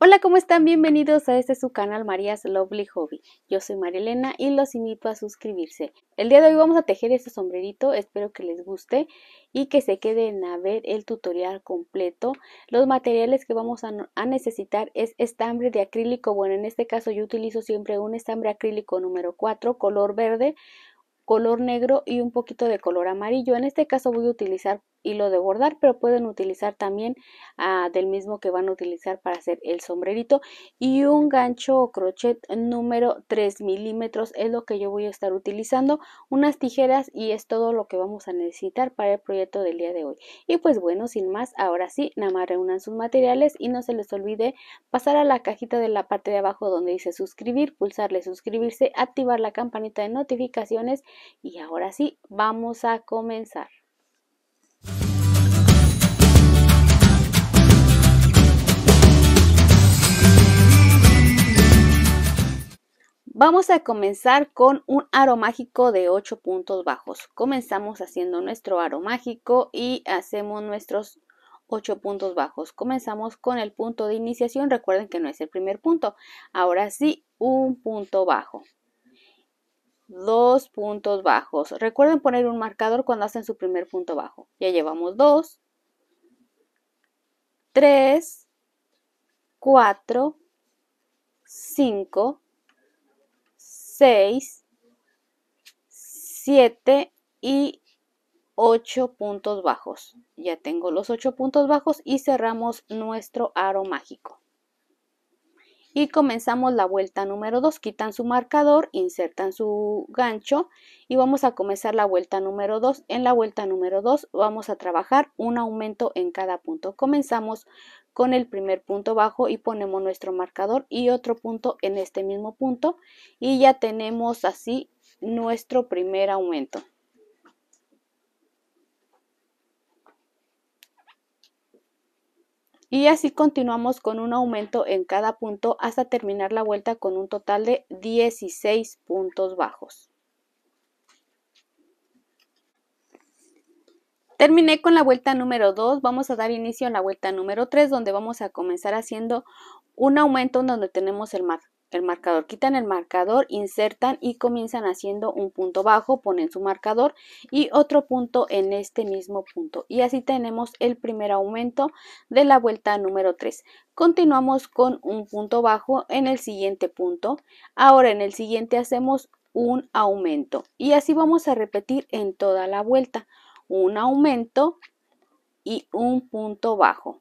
Hola, ¿cómo están? Bienvenidos a este su canal María's Lovely Hobby. Yo soy María Elena y los invito a suscribirse. El día de hoy vamos a tejer este sombrerito, espero que les guste y que se queden a ver el tutorial completo. Los materiales que vamos a, necesitar es estambre de acrílico, bueno en este caso yo utilizo siempre un estambre acrílico número 4, color verde, color negro y un poquito de color amarillo. En este caso voy a utilizar hilo de bordar, pero pueden utilizar también ah, del mismo que van a utilizar para hacer el sombrerito y un gancho o crochet número 3 milímetros es lo que yo voy a estar utilizando, unas tijeras y es todo lo que vamos a necesitar para el proyecto del día de hoy. Y pues bueno, sin más, ahora sí, nada más reúnan sus materiales y no se les olvide pasar a la cajita de la parte de abajo donde dice suscribir, pulsarle suscribirse, activar la campanita de notificaciones y ahora sí, vamos a comenzar. Vamos a comenzar con un aro mágico de 8 puntos bajos. Comenzamos haciendo nuestro aro mágico y hacemos nuestros 8 puntos bajos. Comenzamos con el punto de iniciación. Recuerden que no es el primer punto. Ahora sí, un punto bajo. Dos puntos bajos. Recuerden poner un marcador cuando hacen su primer punto bajo. Ya llevamos 2, 3, 4, 5... 6, 7 y 8 puntos bajos. Ya tengo los 8 puntos bajos y cerramos nuestro aro mágico y comenzamos la vuelta número 2. Quitan su marcador, insertan su gancho y vamos a comenzar la vuelta número 2. En la vuelta número 2 vamos a trabajar un aumento en cada punto. Comenzamos con el primer punto bajo y ponemos nuestro marcador y otro punto en este mismo punto y ya tenemos así nuestro primer aumento. y así continuamos con un aumento en cada punto hasta terminar la vuelta con un total de 16 puntos bajos. Terminé con la vuelta número 2, vamos a dar inicio a la vuelta número 3 donde vamos a comenzar haciendo un aumento donde tenemos el mar el marcador, quitan el marcador, insertan y comienzan haciendo un punto bajo, ponen su marcador y otro punto en este mismo punto. Y así tenemos el primer aumento de la vuelta número 3. Continuamos con un punto bajo en el siguiente punto. Ahora en el siguiente hacemos un aumento y así vamos a repetir en toda la vuelta. Un aumento y un punto bajo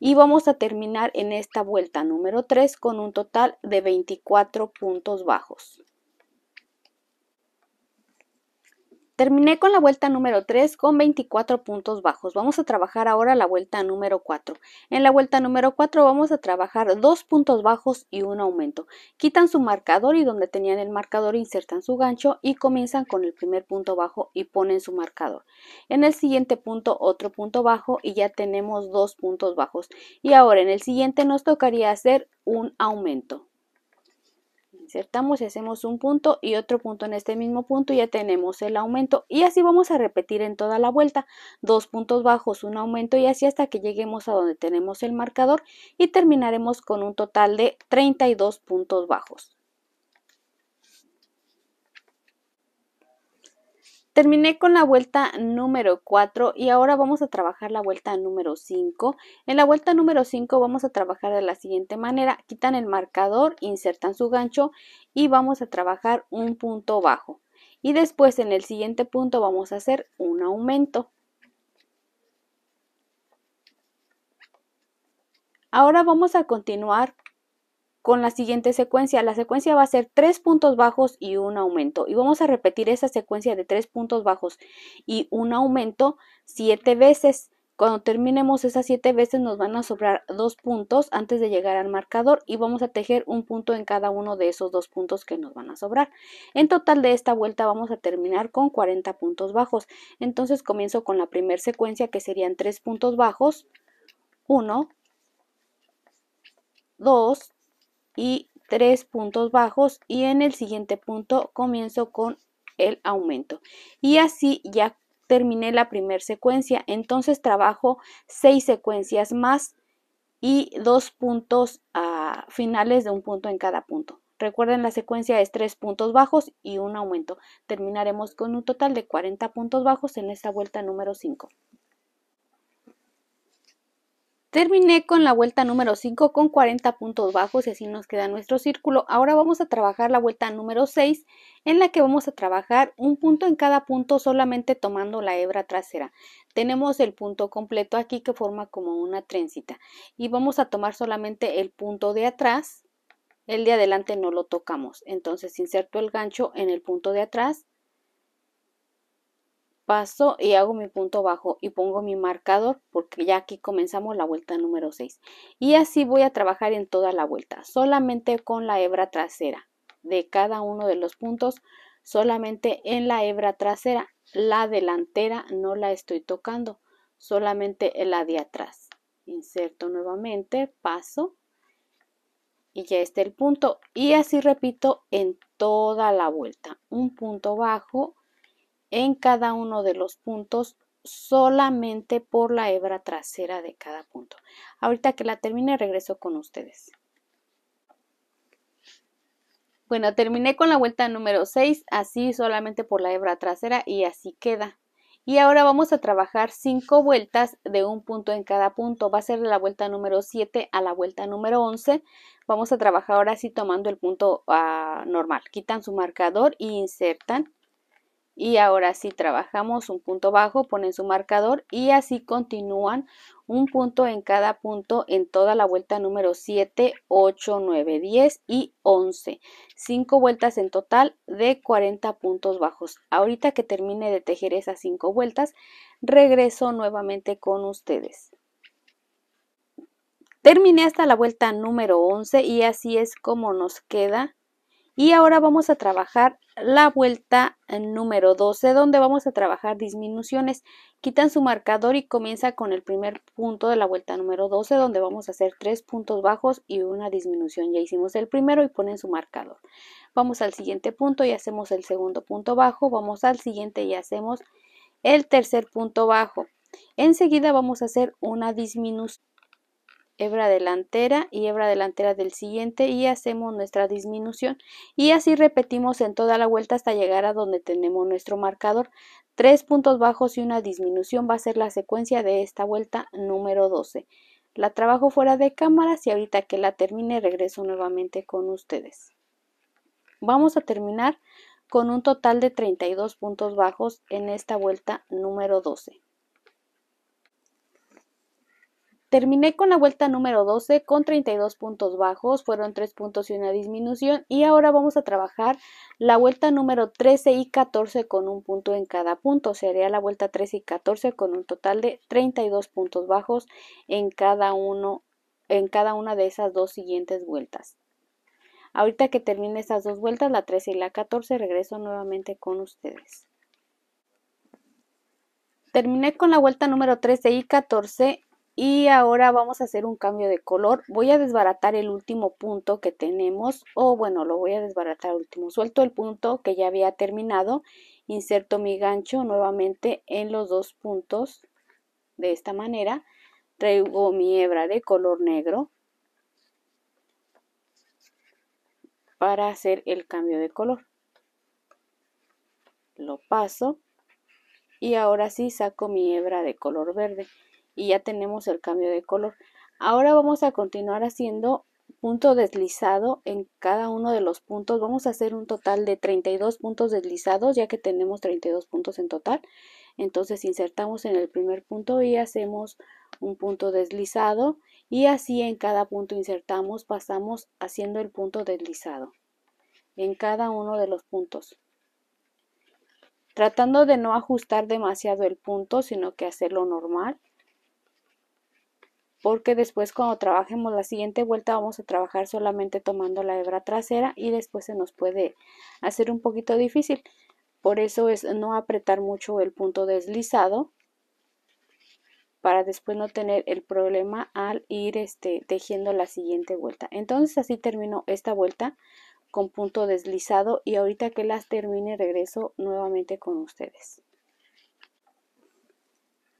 y vamos a terminar en esta vuelta número 3 con un total de 24 puntos bajos. Terminé con la vuelta número 3 con 24 puntos bajos. Vamos a trabajar ahora la vuelta número 4. En la vuelta número 4 vamos a trabajar dos puntos bajos y un aumento. Quitan su marcador y donde tenían el marcador insertan su gancho y comienzan con el primer punto bajo y ponen su marcador. En el siguiente punto otro punto bajo y ya tenemos dos puntos bajos. Y ahora en el siguiente nos tocaría hacer un aumento. Aceptamos y hacemos un punto y otro punto en este mismo punto y ya tenemos el aumento y así vamos a repetir en toda la vuelta dos puntos bajos un aumento y así hasta que lleguemos a donde tenemos el marcador y terminaremos con un total de 32 puntos bajos Terminé con la vuelta número 4 y ahora vamos a trabajar la vuelta número 5. En la vuelta número 5 vamos a trabajar de la siguiente manera. Quitan el marcador, insertan su gancho y vamos a trabajar un punto bajo. Y después en el siguiente punto vamos a hacer un aumento. Ahora vamos a continuar con la siguiente secuencia. La secuencia va a ser tres puntos bajos y un aumento. Y vamos a repetir esa secuencia de tres puntos bajos y un aumento siete veces. Cuando terminemos esas siete veces nos van a sobrar dos puntos antes de llegar al marcador y vamos a tejer un punto en cada uno de esos dos puntos que nos van a sobrar. En total de esta vuelta vamos a terminar con 40 puntos bajos. Entonces comienzo con la primera secuencia que serían tres puntos bajos, 1, 2, y tres puntos bajos y en el siguiente punto comienzo con el aumento y así ya terminé la primera secuencia entonces trabajo seis secuencias más y dos puntos ah, finales de un punto en cada punto recuerden la secuencia es tres puntos bajos y un aumento terminaremos con un total de 40 puntos bajos en esta vuelta número 5 Terminé con la vuelta número 5 con 40 puntos bajos y así nos queda nuestro círculo. Ahora vamos a trabajar la vuelta número 6 en la que vamos a trabajar un punto en cada punto solamente tomando la hebra trasera. Tenemos el punto completo aquí que forma como una trencita y vamos a tomar solamente el punto de atrás. El de adelante no lo tocamos, entonces inserto el gancho en el punto de atrás paso y hago mi punto bajo y pongo mi marcador porque ya aquí comenzamos la vuelta número 6 y así voy a trabajar en toda la vuelta solamente con la hebra trasera de cada uno de los puntos solamente en la hebra trasera la delantera no la estoy tocando solamente en la de atrás inserto nuevamente paso y ya está el punto y así repito en toda la vuelta un punto bajo en cada uno de los puntos solamente por la hebra trasera de cada punto. Ahorita que la termine regreso con ustedes. Bueno, terminé con la vuelta número 6, así solamente por la hebra trasera y así queda. Y ahora vamos a trabajar 5 vueltas de un punto en cada punto. Va a ser la vuelta número 7 a la vuelta número 11. Vamos a trabajar ahora sí tomando el punto ah, normal. Quitan su marcador e insertan y ahora si trabajamos un punto bajo, ponen su marcador y así continúan un punto en cada punto en toda la vuelta número 7, 8, 9, 10 y 11. 5 vueltas en total de 40 puntos bajos. Ahorita que termine de tejer esas 5 vueltas, regreso nuevamente con ustedes. Terminé hasta la vuelta número 11 y así es como nos queda y ahora vamos a trabajar la vuelta eh, número 12, donde vamos a trabajar disminuciones. Quitan su marcador y comienza con el primer punto de la vuelta número 12, donde vamos a hacer tres puntos bajos y una disminución. Ya hicimos el primero y ponen su marcador. Vamos al siguiente punto y hacemos el segundo punto bajo. Vamos al siguiente y hacemos el tercer punto bajo. Enseguida vamos a hacer una disminución hebra delantera y hebra delantera del siguiente y hacemos nuestra disminución y así repetimos en toda la vuelta hasta llegar a donde tenemos nuestro marcador. Tres puntos bajos y una disminución va a ser la secuencia de esta vuelta número 12. La trabajo fuera de cámaras y ahorita que la termine regreso nuevamente con ustedes. Vamos a terminar con un total de 32 puntos bajos en esta vuelta número 12. Terminé con la vuelta número 12 con 32 puntos bajos, fueron 3 puntos y una disminución y ahora vamos a trabajar la vuelta número 13 y 14 con un punto en cada punto, sería la vuelta 13 y 14 con un total de 32 puntos bajos en cada uno en cada una de esas dos siguientes vueltas. Ahorita que termine estas dos vueltas, la 13 y la 14, regreso nuevamente con ustedes. Terminé con la vuelta número 13 y 14 y ahora vamos a hacer un cambio de color voy a desbaratar el último punto que tenemos o bueno lo voy a desbaratar último suelto el punto que ya había terminado inserto mi gancho nuevamente en los dos puntos de esta manera traigo mi hebra de color negro para hacer el cambio de color lo paso y ahora sí saco mi hebra de color verde y ya tenemos el cambio de color. Ahora vamos a continuar haciendo punto deslizado en cada uno de los puntos. Vamos a hacer un total de 32 puntos deslizados ya que tenemos 32 puntos en total. Entonces insertamos en el primer punto y hacemos un punto deslizado y así en cada punto insertamos pasamos haciendo el punto deslizado en cada uno de los puntos tratando de no ajustar demasiado el punto sino que hacerlo normal porque después cuando trabajemos la siguiente vuelta vamos a trabajar solamente tomando la hebra trasera y después se nos puede hacer un poquito difícil. Por eso es no apretar mucho el punto deslizado para después no tener el problema al ir este, tejiendo la siguiente vuelta. Entonces así termino esta vuelta con punto deslizado y ahorita que las termine regreso nuevamente con ustedes.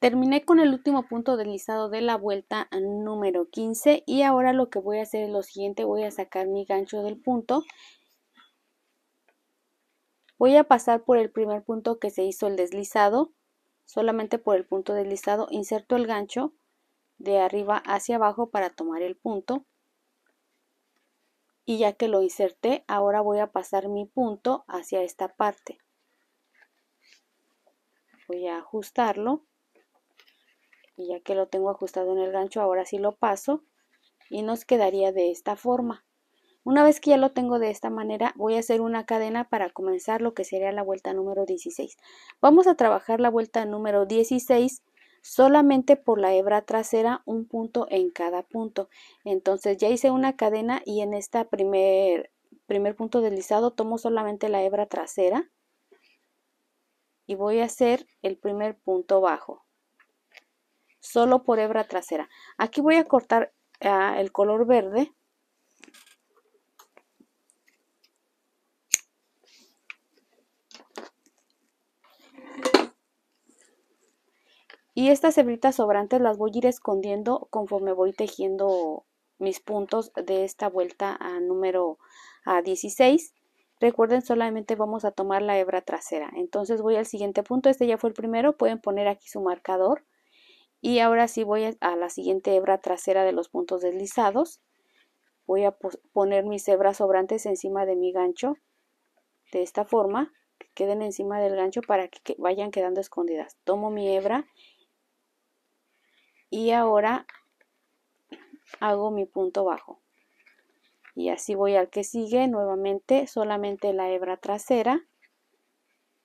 Terminé con el último punto deslizado de la vuelta número 15 y ahora lo que voy a hacer es lo siguiente, voy a sacar mi gancho del punto. Voy a pasar por el primer punto que se hizo el deslizado, solamente por el punto deslizado, inserto el gancho de arriba hacia abajo para tomar el punto. Y ya que lo inserté, ahora voy a pasar mi punto hacia esta parte. Voy a ajustarlo y ya que lo tengo ajustado en el gancho ahora sí lo paso y nos quedaría de esta forma una vez que ya lo tengo de esta manera voy a hacer una cadena para comenzar lo que sería la vuelta número 16 vamos a trabajar la vuelta número 16 solamente por la hebra trasera un punto en cada punto entonces ya hice una cadena y en este primer primer punto deslizado tomo solamente la hebra trasera y voy a hacer el primer punto bajo solo por hebra trasera. Aquí voy a cortar ah, el color verde. Y estas hebritas sobrantes las voy a ir escondiendo conforme voy tejiendo mis puntos de esta vuelta a número a 16. Recuerden, solamente vamos a tomar la hebra trasera. Entonces voy al siguiente punto. Este ya fue el primero. Pueden poner aquí su marcador y ahora sí voy a la siguiente hebra trasera de los puntos deslizados voy a poner mis hebras sobrantes encima de mi gancho de esta forma que queden encima del gancho para que, vayan quedando escondidas tomo mi hebra y ahora hago mi punto bajo y así voy al que sigue nuevamente solamente la hebra trasera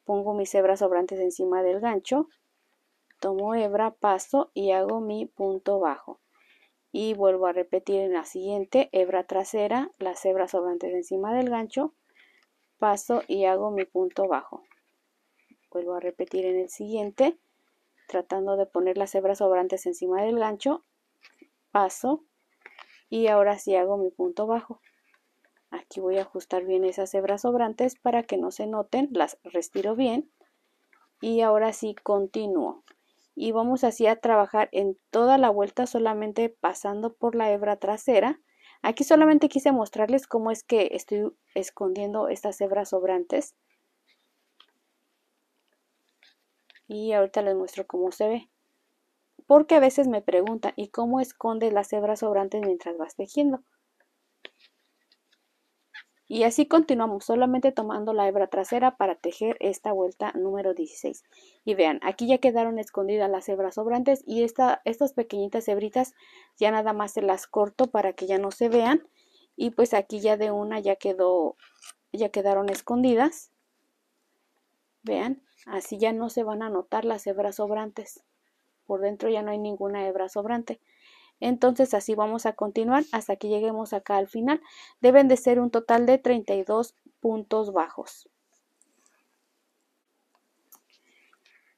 pongo mis hebras sobrantes encima del gancho tomo hebra, paso y hago mi punto bajo. Y vuelvo a repetir en la siguiente, hebra trasera, las hebras sobrantes encima del gancho, paso y hago mi punto bajo. Vuelvo a repetir en el siguiente, tratando de poner las hebras sobrantes encima del gancho, paso y ahora sí hago mi punto bajo. Aquí voy a ajustar bien esas hebras sobrantes para que no se noten, las respiro bien y ahora sí continúo y vamos así a trabajar en toda la vuelta solamente pasando por la hebra trasera. Aquí solamente quise mostrarles cómo es que estoy escondiendo estas hebras sobrantes. Y ahorita les muestro cómo se ve. Porque a veces me preguntan, ¿y cómo escondes las hebras sobrantes mientras vas tejiendo? Y así continuamos, solamente tomando la hebra trasera para tejer esta vuelta número 16. Y vean, aquí ya quedaron escondidas las hebras sobrantes y esta, estas pequeñitas hebritas ya nada más se las corto para que ya no se vean. Y pues aquí ya de una ya quedó, ya quedaron escondidas. Vean, así ya no se van a notar las hebras sobrantes. Por dentro ya no hay ninguna hebra sobrante. Entonces así vamos a continuar hasta que lleguemos acá al final. Deben de ser un total de 32 puntos bajos.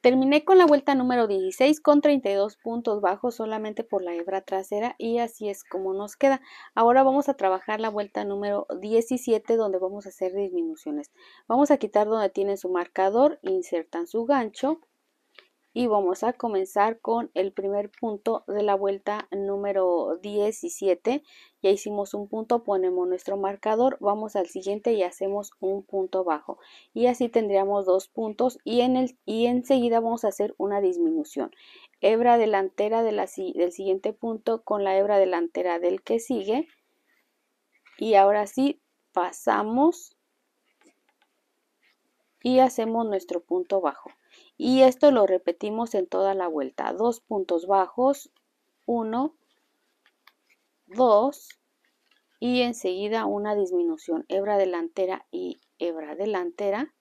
Terminé con la vuelta número 16 con 32 puntos bajos solamente por la hebra trasera y así es como nos queda. Ahora vamos a trabajar la vuelta número 17 donde vamos a hacer disminuciones. Vamos a quitar donde tienen su marcador, insertan su gancho y vamos a comenzar con el primer punto de la vuelta número 17 ya hicimos un punto ponemos nuestro marcador vamos al siguiente y hacemos un punto bajo y así tendríamos dos puntos y en el y enseguida vamos a hacer una disminución hebra delantera del siguiente punto con la hebra delantera del que sigue y ahora sí pasamos y hacemos nuestro punto bajo y esto lo repetimos en toda la vuelta. Dos puntos bajos, uno, dos y enseguida una disminución, hebra delantera y hebra delantera.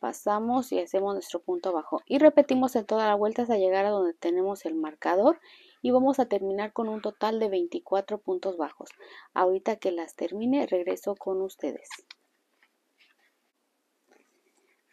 Pasamos y hacemos nuestro punto bajo y repetimos en toda la vuelta hasta llegar a donde tenemos el marcador y vamos a terminar con un total de 24 puntos bajos. Ahorita que las termine regreso con ustedes.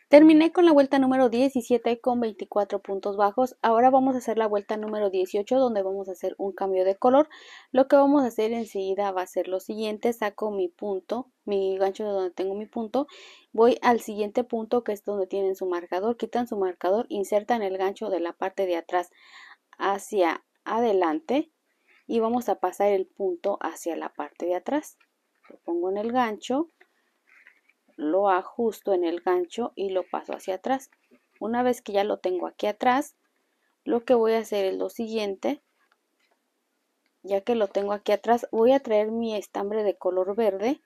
Terminé con la vuelta número 17 con 24 puntos bajos. Ahora vamos a hacer la vuelta número 18 donde vamos a hacer un cambio de color. Lo que vamos a hacer enseguida va a ser lo siguiente. Saco mi punto, mi gancho de donde tengo mi punto. Voy al siguiente punto que es donde tienen su marcador. Quitan su marcador, insertan el gancho de la parte de atrás hacia adelante. Y vamos a pasar el punto hacia la parte de atrás. Lo pongo en el gancho lo ajusto en el gancho y lo paso hacia atrás. Una vez que ya lo tengo aquí atrás, lo que voy a hacer es lo siguiente. Ya que lo tengo aquí atrás, voy a traer mi estambre de color verde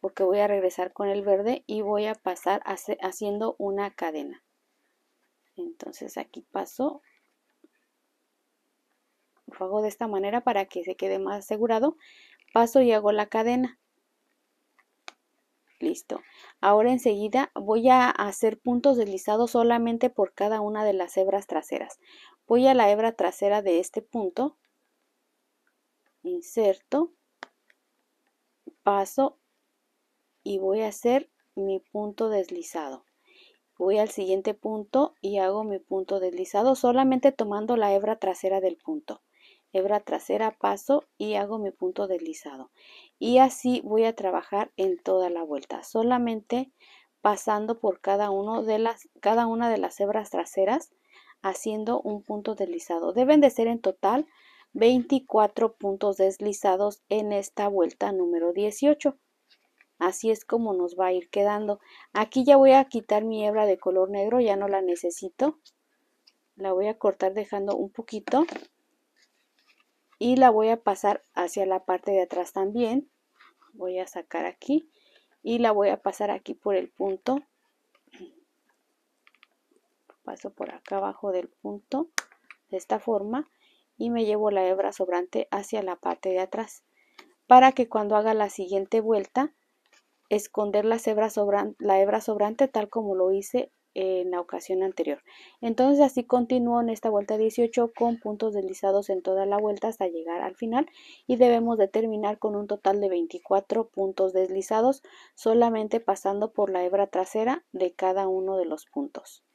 porque voy a regresar con el verde y voy a pasar haciendo una cadena. Entonces aquí paso. Lo hago de esta manera para que se quede más asegurado. Paso y hago la cadena. Listo. Ahora enseguida voy a hacer puntos deslizados solamente por cada una de las hebras traseras. Voy a la hebra trasera de este punto, inserto, paso y voy a hacer mi punto deslizado. Voy al siguiente punto y hago mi punto deslizado solamente tomando la hebra trasera del punto hebra trasera, paso y hago mi punto deslizado. Y así voy a trabajar en toda la vuelta, solamente pasando por cada, uno de las, cada una de las hebras traseras haciendo un punto deslizado. Deben de ser en total 24 puntos deslizados en esta vuelta número 18. Así es como nos va a ir quedando. Aquí ya voy a quitar mi hebra de color negro, ya no la necesito. La voy a cortar dejando un poquito y la voy a pasar hacia la parte de atrás también voy a sacar aquí y la voy a pasar aquí por el punto paso por acá abajo del punto de esta forma y me llevo la hebra sobrante hacia la parte de atrás para que cuando haga la siguiente vuelta esconder la hebra sobrante tal como lo hice en la ocasión anterior. Entonces así continúo en esta vuelta 18 con puntos deslizados en toda la vuelta hasta llegar al final y debemos de terminar con un total de 24 puntos deslizados solamente pasando por la hebra trasera de cada uno de los puntos.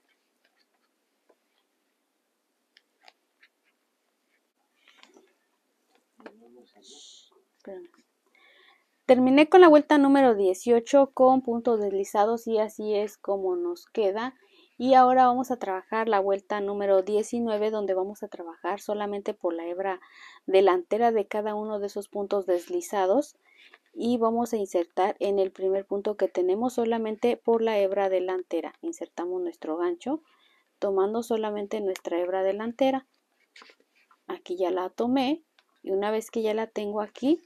Terminé con la vuelta número 18 con puntos deslizados y así es como nos queda. Y ahora vamos a trabajar la vuelta número 19 donde vamos a trabajar solamente por la hebra delantera de cada uno de esos puntos deslizados y vamos a insertar en el primer punto que tenemos solamente por la hebra delantera. Insertamos nuestro gancho tomando solamente nuestra hebra delantera. Aquí ya la tomé y una vez que ya la tengo aquí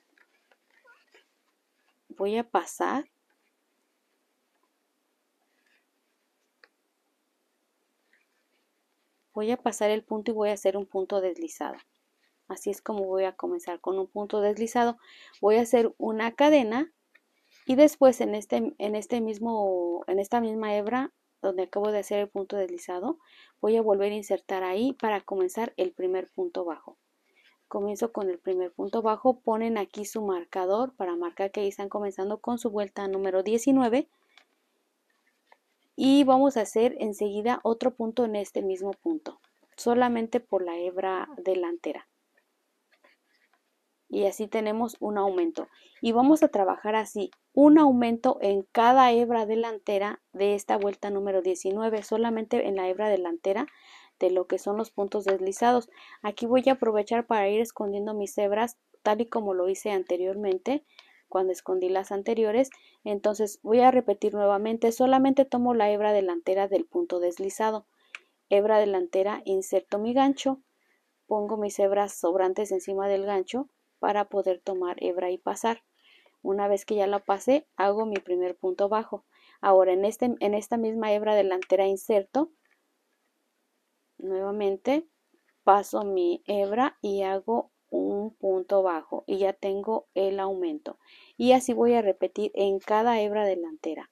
voy a pasar voy a pasar el punto y voy a hacer un punto deslizado así es como voy a comenzar con un punto deslizado voy a hacer una cadena y después en este en este mismo en esta misma hebra donde acabo de hacer el punto deslizado voy a volver a insertar ahí para comenzar el primer punto bajo Comienzo con el primer punto bajo, ponen aquí su marcador para marcar que están comenzando con su vuelta número 19 y vamos a hacer enseguida otro punto en este mismo punto, solamente por la hebra delantera. Y así tenemos un aumento. Y vamos a trabajar así, un aumento en cada hebra delantera de esta vuelta número 19, solamente en la hebra delantera de lo que son los puntos deslizados. Aquí voy a aprovechar para ir escondiendo mis hebras tal y como lo hice anteriormente cuando escondí las anteriores. Entonces voy a repetir nuevamente, solamente tomo la hebra delantera del punto deslizado. Hebra delantera, inserto mi gancho, pongo mis hebras sobrantes encima del gancho para poder tomar hebra y pasar. Una vez que ya la pasé, hago mi primer punto bajo. Ahora en, este, en esta misma hebra delantera inserto nuevamente paso mi hebra y hago un punto bajo y ya tengo el aumento y así voy a repetir en cada hebra delantera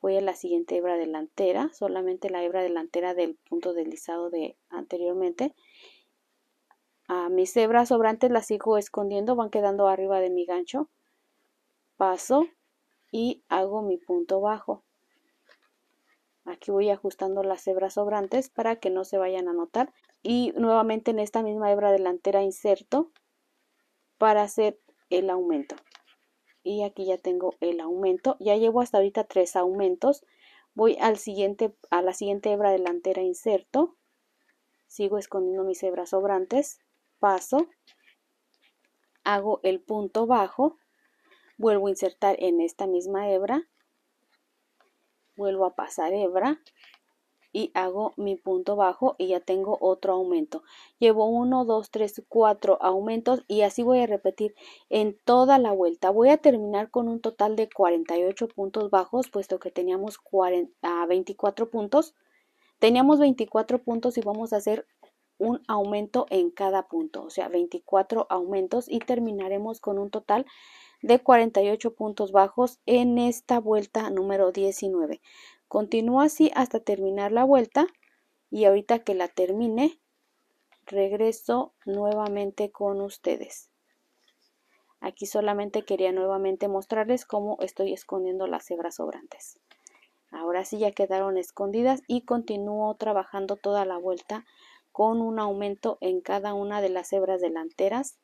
voy a la siguiente hebra delantera solamente la hebra delantera del punto deslizado de anteriormente a mis hebras sobrantes las sigo escondiendo van quedando arriba de mi gancho paso y hago mi punto bajo Aquí voy ajustando las hebras sobrantes para que no se vayan a notar. Y nuevamente en esta misma hebra delantera inserto para hacer el aumento. Y aquí ya tengo el aumento. Ya llevo hasta ahorita tres aumentos. Voy al siguiente, a la siguiente hebra delantera inserto. Sigo escondiendo mis hebras sobrantes. Paso. Hago el punto bajo. Vuelvo a insertar en esta misma hebra vuelvo a pasar hebra ¿eh? y hago mi punto bajo y ya tengo otro aumento. Llevo 1, 2, 3, 4 aumentos y así voy a repetir en toda la vuelta. Voy a terminar con un total de 48 puntos bajos puesto que teníamos 24 ah, puntos. Teníamos 24 puntos y vamos a hacer un aumento en cada punto, o sea, 24 aumentos y terminaremos con un total de 48 puntos bajos en esta vuelta número 19. Continúa así hasta terminar la vuelta y ahorita que la termine regreso nuevamente con ustedes. Aquí solamente quería nuevamente mostrarles cómo estoy escondiendo las hebras sobrantes. Ahora sí ya quedaron escondidas y continúo trabajando toda la vuelta con un aumento en cada una de las hebras delanteras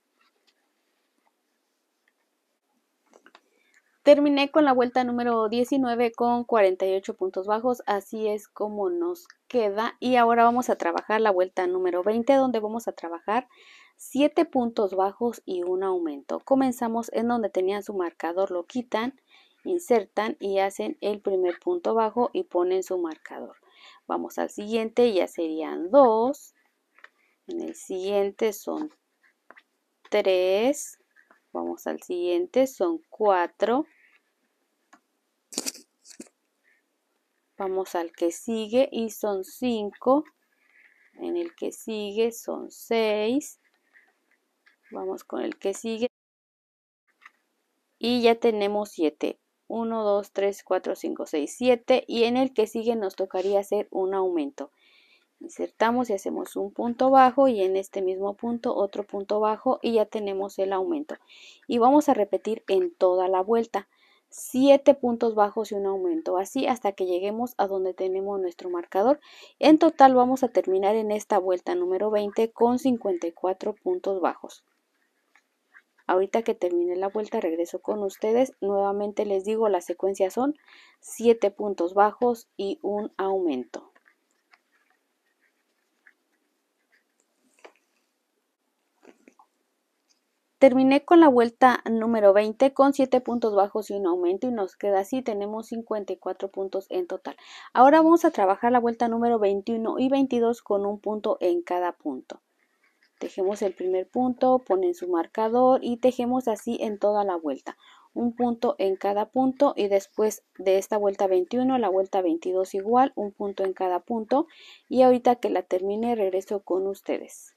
Terminé con la vuelta número 19 con 48 puntos bajos, así es como nos queda. Y ahora vamos a trabajar la vuelta número 20, donde vamos a trabajar 7 puntos bajos y un aumento. Comenzamos en donde tenían su marcador, lo quitan, insertan y hacen el primer punto bajo y ponen su marcador. Vamos al siguiente, ya serían 2. En el siguiente son 3. Vamos al siguiente, son 4 Vamos al que sigue y son 5. En el que sigue son 6. Vamos con el que sigue. Y ya tenemos 7. 1, 2, 3, 4, 5, 6, 7. Y en el que sigue nos tocaría hacer un aumento. Insertamos y hacemos un punto bajo y en este mismo punto otro punto bajo y ya tenemos el aumento. Y vamos a repetir en toda la vuelta. 7 puntos bajos y un aumento, así hasta que lleguemos a donde tenemos nuestro marcador. En total vamos a terminar en esta vuelta número 20 con 54 puntos bajos. Ahorita que termine la vuelta regreso con ustedes. Nuevamente les digo, la secuencia son 7 puntos bajos y un aumento. Terminé con la vuelta número 20 con 7 puntos bajos y un aumento y nos queda así, tenemos 54 puntos en total. Ahora vamos a trabajar la vuelta número 21 y 22 con un punto en cada punto. Tejemos el primer punto, ponen su marcador y tejemos así en toda la vuelta. Un punto en cada punto y después de esta vuelta 21, la vuelta 22 igual, un punto en cada punto. Y ahorita que la termine regreso con ustedes.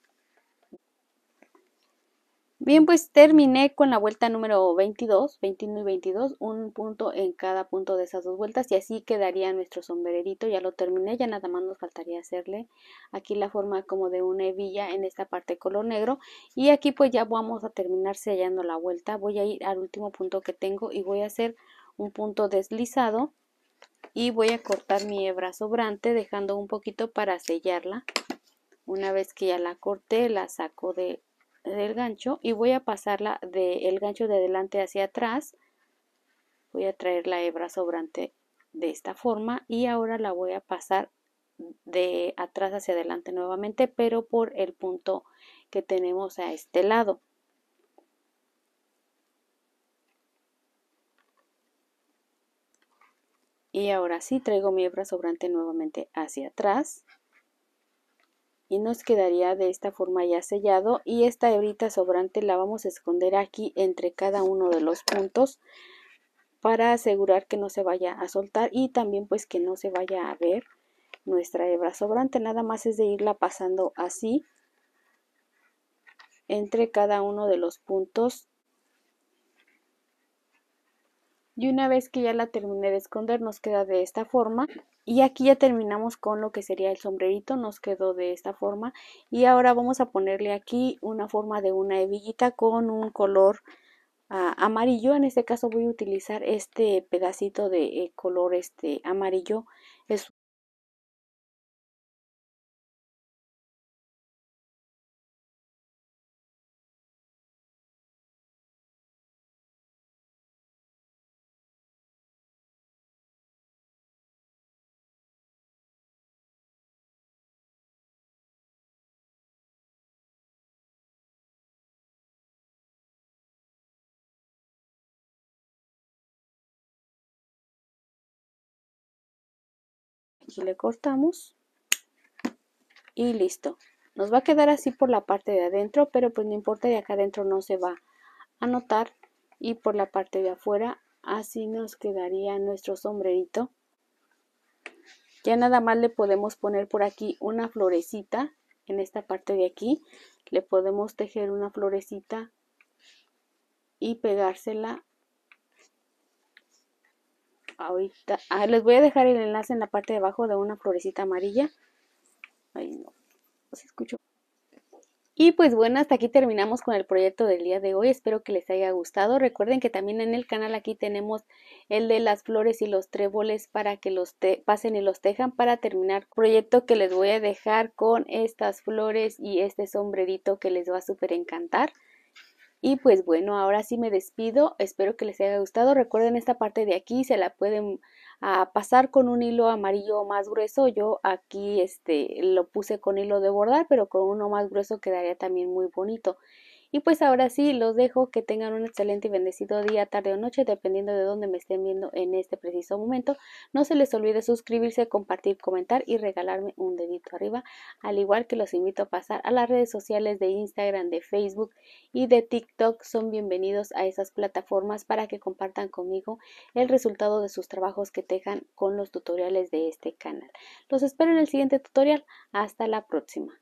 Bien, pues terminé con la vuelta número 22, 21 y 22, un punto en cada punto de esas dos vueltas y así quedaría nuestro sombrerito, ya lo terminé, ya nada más nos faltaría hacerle aquí la forma como de una hebilla en esta parte color negro y aquí pues ya vamos a terminar sellando la vuelta, voy a ir al último punto que tengo y voy a hacer un punto deslizado y voy a cortar mi hebra sobrante dejando un poquito para sellarla, una vez que ya la corté la saco de del gancho y voy a pasarla del gancho de adelante hacia atrás voy a traer la hebra sobrante de esta forma y ahora la voy a pasar de atrás hacia adelante nuevamente pero por el punto que tenemos a este lado y ahora sí traigo mi hebra sobrante nuevamente hacia atrás y nos quedaría de esta forma ya sellado y esta hebrita sobrante la vamos a esconder aquí entre cada uno de los puntos para asegurar que no se vaya a soltar y también pues que no se vaya a ver nuestra hebra sobrante nada más es de irla pasando así entre cada uno de los puntos y una vez que ya la terminé de esconder nos queda de esta forma y aquí ya terminamos con lo que sería el sombrerito, nos quedó de esta forma. Y ahora vamos a ponerle aquí una forma de una hebillita con un color ah, amarillo. En este caso voy a utilizar este pedacito de eh, color este amarillo. Es y le cortamos y listo nos va a quedar así por la parte de adentro pero pues no importa de acá adentro no se va a notar y por la parte de afuera así nos quedaría nuestro sombrerito ya nada más le podemos poner por aquí una florecita en esta parte de aquí le podemos tejer una florecita y pegársela ahorita. Ah, les voy a dejar el enlace en la parte de abajo de una florecita amarilla. no, Y pues bueno, hasta aquí terminamos con el proyecto del día de hoy. Espero que les haya gustado. Recuerden que también en el canal aquí tenemos el de las flores y los tréboles para que los pasen y los tejan para terminar proyecto que les voy a dejar con estas flores y este sombrerito que les va a súper encantar. Y pues bueno, ahora sí me despido, espero que les haya gustado. Recuerden esta parte de aquí, se la pueden ah, pasar con un hilo amarillo más grueso. Yo aquí este, lo puse con hilo de bordar, pero con uno más grueso quedaría también muy bonito. Y pues ahora sí, los dejo, que tengan un excelente y bendecido día, tarde o noche, dependiendo de dónde me estén viendo en este preciso momento. No se les olvide suscribirse, compartir, comentar y regalarme un dedito arriba, al igual que los invito a pasar a las redes sociales de Instagram, de Facebook y de TikTok. Son bienvenidos a esas plataformas para que compartan conmigo el resultado de sus trabajos que tejan con los tutoriales de este canal. Los espero en el siguiente tutorial. Hasta la próxima.